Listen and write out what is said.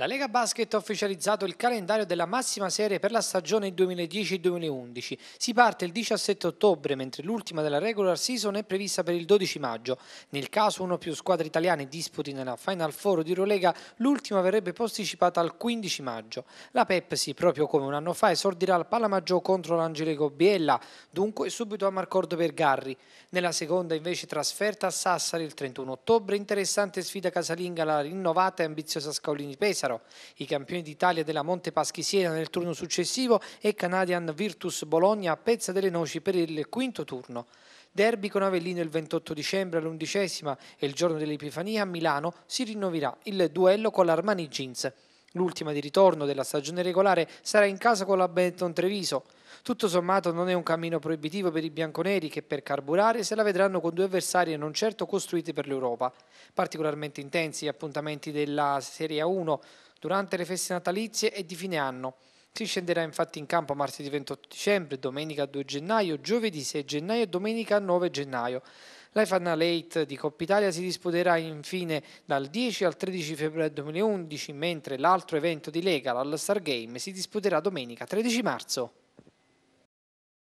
La Lega Basket ha ufficializzato il calendario della massima serie per la stagione 2010-2011. Si parte il 17 ottobre, mentre l'ultima della regular season è prevista per il 12 maggio. Nel caso uno o più squadre italiane disputi nella Final Four di Eurolega, l'ultima verrebbe posticipata al 15 maggio. La Pepsi, proprio come un anno fa, esordirà al Palamaggio contro l'Angelico Biella, dunque subito a Marcordo per Garri. Nella seconda invece trasferta a Sassari il 31 ottobre, interessante sfida casalinga alla rinnovata e ambiziosa Scaolini Pesaro Pesaro, i campioni d'Italia della Monte Paschi Siena nel turno successivo e Canadian Virtus Bologna a Pezza delle Noci per il quinto turno. Derby con Avellino il 28 dicembre all'undicesima e il giorno dell'Epifania a Milano si rinnoverà il duello con l'Armani Jeans. L'ultima di ritorno della stagione regolare sarà in casa con la Benton Treviso. Tutto sommato non è un cammino proibitivo per i bianconeri che per carburare se la vedranno con due avversari non certo costruiti per l'Europa. Particolarmente intensi gli appuntamenti della Serie 1 durante le feste natalizie e di fine anno. Si scenderà infatti in campo martedì 28 dicembre, domenica 2 gennaio, giovedì 6 gennaio e domenica 9 gennaio. La Final 8 di Coppa Italia si disputerà infine dal 10 al 13 febbraio 2011, mentre l'altro evento di Lega, l'All-Star Game, si disputerà domenica 13 marzo.